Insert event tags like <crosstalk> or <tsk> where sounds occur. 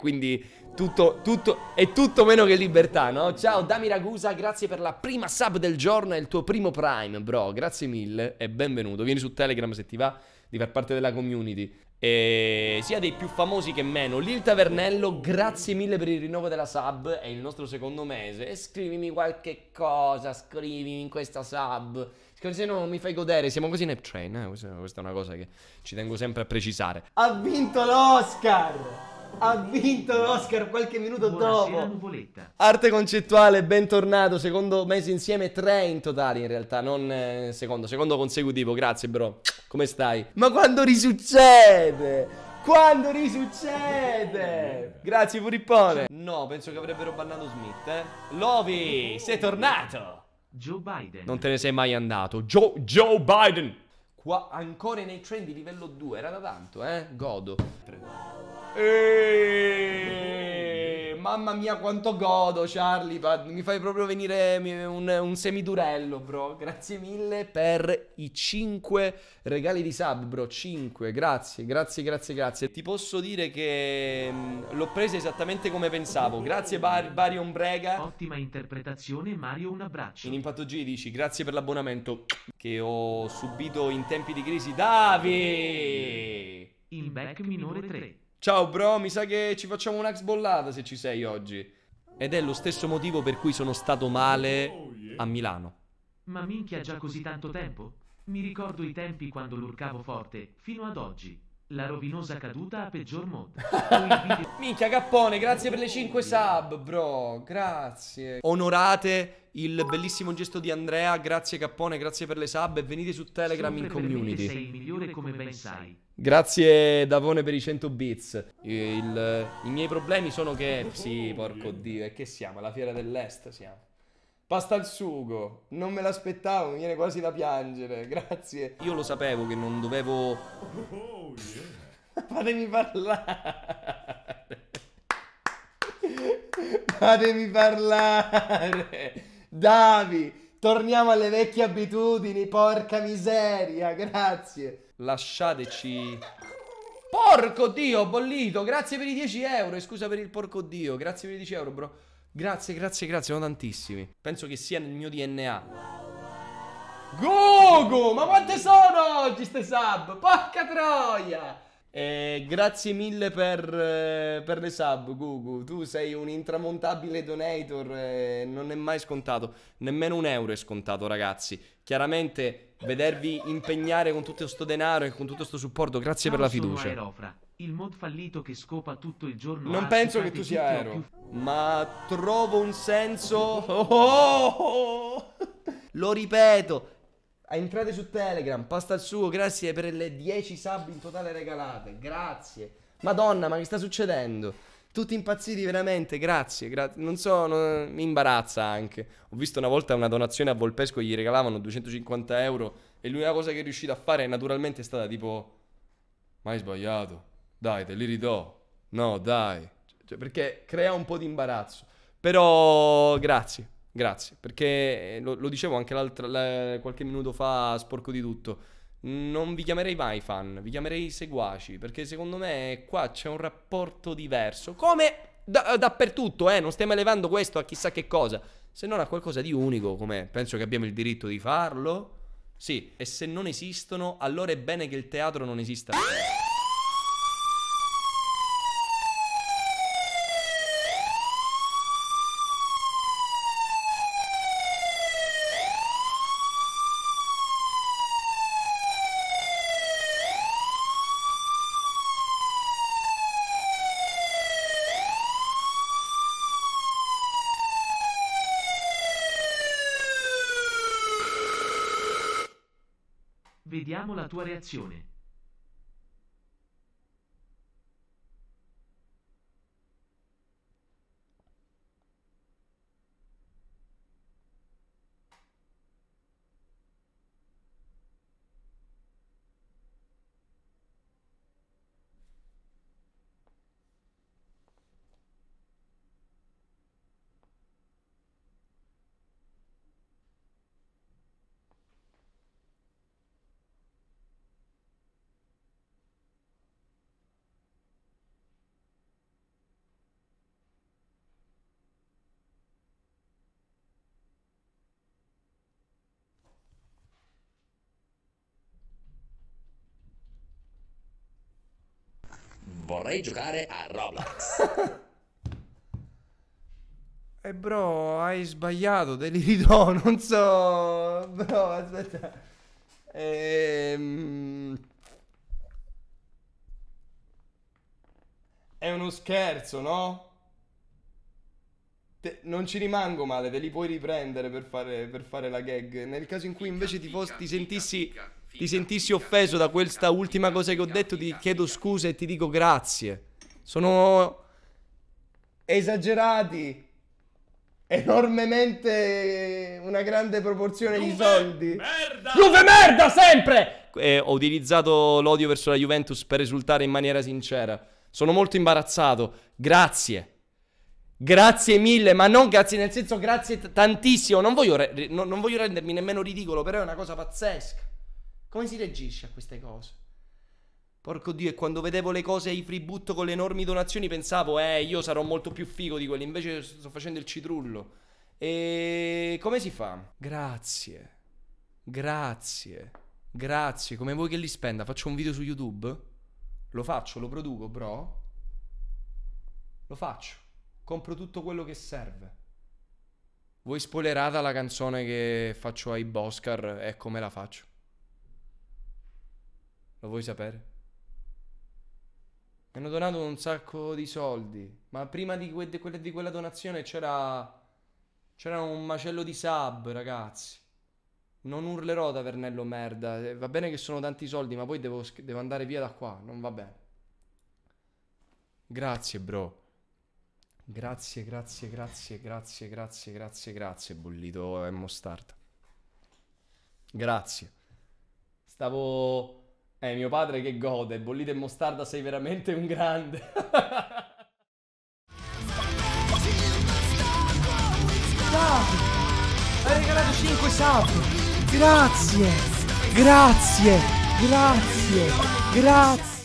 Quindi tutto, tutto, è tutto meno che libertà, no? Ciao Dami Ragusa, grazie per la prima sub del giorno e il tuo primo prime, bro. Grazie mille e benvenuto. Vieni su Telegram se ti va di far parte della community. E sia dei più famosi che meno. Lil Tavernello, grazie mille per il rinnovo della sub. È il nostro secondo mese. E scrivimi qualche cosa, scrivimi in questa sub. Se no mi fai godere, siamo così in App Train. Eh? Questa è una cosa che ci tengo sempre a precisare. Ha vinto l'Oscar! ha vinto l'Oscar qualche minuto Buonasera, dopo. Nuvoletta. Arte concettuale, bentornato, secondo mese insieme, tre in totale in realtà, non eh, secondo, secondo consecutivo, grazie bro. Come stai? Ma quando risuccede? Quando risuccede? Grazie Furippone. No, penso che avrebbero bannato Smith, eh. Lovi, sei tornato. Joe Biden. Non te ne sei mai andato. Joe, Joe Biden. Qua ancora nei trend di livello 2, era da tanto, eh. Godo. Prego. Mamma mia quanto godo Charlie, mi fai proprio venire un, un semidurello bro, grazie mille per i 5 regali di sub bro, 5, grazie, grazie, grazie, grazie. Ti posso dire che mm, l'ho presa esattamente come pensavo, grazie Bar Barion Brega. Ottima interpretazione Mario, un abbraccio. In Impatto G dici grazie per l'abbonamento <tsk> che ho subito in tempi di crisi. Davi! In back minore 3. Ciao bro, mi sa che ci facciamo un'ax bollata se ci sei oggi. Ed è lo stesso motivo per cui sono stato male a Milano. Ma minchia già così tanto tempo? Mi ricordo i tempi quando lurcavo forte, fino ad oggi. La rovinosa caduta a peggior mod. <laughs> video... Minchia, Cappone, grazie per le 5 sub, bro. Grazie. Onorate il bellissimo gesto di Andrea, grazie Cappone, grazie per le sub e venite su Telegram Super in community. Sei il migliore come ben sai. Grazie Davone per i 100 bits. Eh, il, I miei problemi sono che... Sì, porco dio, e che siamo? La fiera dell'est siamo. Pasta al sugo, non me l'aspettavo, mi viene quasi da piangere, <laughs> grazie. Io lo sapevo che non dovevo... Oh, yeah. <laughs> Fatemi parlare. <laughs> Fatemi parlare. Davi, torniamo alle vecchie abitudini, porca miseria, grazie. Lasciateci... Porco Dio, bollito, grazie per i 10 euro, e scusa per il porco Dio, grazie per i 10 euro, bro. Grazie, grazie, grazie, sono tantissimi. Penso che sia nel mio DNA. Gogo, ma quante sono oggi ste sub? Porca troia! Eh, grazie mille per, eh, per, le sub, Gugu. Tu sei un intramontabile donator. Eh, non è mai scontato. Nemmeno un euro è scontato, ragazzi. Chiaramente, vedervi impegnare con tutto questo denaro e con tutto questo supporto. Grazie Ciao, per la fiducia. Aerofra, il mod fallito che scopa tutto il giorno. Non penso che tu sia aero. Più... Ma trovo un senso. <laughs> Oh, oh, oh! oh, oh. Lo ripeto, Entrate su Telegram, pasta al suo, grazie per le 10 sub in totale regalate, grazie. Madonna, ma che sta succedendo? Tutti impazziti veramente, grazie, grazie. non so, non, mi imbarazza anche. Ho visto una volta una donazione a Volpesco, gli regalavano 250 euro e l'unica cosa che è riuscito a fare naturalmente è stata tipo... Ma hai sbagliato, dai, te li ridò. No, dai. Cioè, perché crea un po' di imbarazzo. Però, grazie. Grazie, perché eh, lo, lo dicevo anche la, qualche minuto fa, sporco di tutto. Non vi chiamerei mai fan, vi chiamerei seguaci, perché secondo me qua c'è un rapporto diverso. Come da, dappertutto, eh, non stiamo elevando questo a chissà che cosa, se non a qualcosa di unico, come penso che abbiamo il diritto di farlo. Sì, e se non esistono, allora è bene che il teatro non esista. Più. Vediamo la tua reazione. Vorrei giocare a Roblox. <laughs> E eh, bro, hai sbagliato, te li ridò, non so... Bro, aspetta. Ehm... È uno scherzo, no? Te... non ci rimango male, te li puoi riprendere per fare, per fare la gag. Nel caso in cui invece ti, ti sentissi ti sentissi offeso da questa ultima cosa che ho detto, ti chiedo scusa e ti dico grazie. Sono esagerati. Enormemente una grande proporzione Juve di soldi. Merda! Juve merda sempre! Eh, ho utilizzato l'odio verso la Juventus per esultare in maniera sincera. Sono molto imbarazzato. Grazie. Grazie mille, ma non grazie nel senso grazie tantissimo. Non voglio, non, non voglio rendermi nemmeno ridicolo, però è una cosa pazzesca. Come si reagisce a queste cose? Porco dio, e quando vedevo le cose ai fributto con le enormi donazioni pensavo, eh, io sarò molto più figo di quelli, invece sto facendo il citrullo. E come si fa? Grazie. Grazie. Grazie, come vuoi che li spenda? Faccio un video su YouTube? Lo faccio, lo produco, bro. Lo faccio. Compro tutto quello che serve. Voi spoilerata la canzone che faccio ai Boscar e come la faccio? Lo vuoi sapere? Mi hanno donato un sacco di soldi. Ma prima di, que- di quella donazione c'era. C'era un macello di sub, ragazzi. Non urlerò tavernello merda. Eh, va bene che sono tanti soldi, ma poi devo, devo andare via da qua. Non va bene. Grazie, bro. Grazie, grazie, grazie, grazie, grazie, grazie, grazie, bullito. e eh, mostarda. Grazie. Stavo eh, mio padre che gode, bollite e mostarda sei veramente un grande. Sub! Hai regalato 5 sub! Grazie! Grazie! Grazie! Grazie!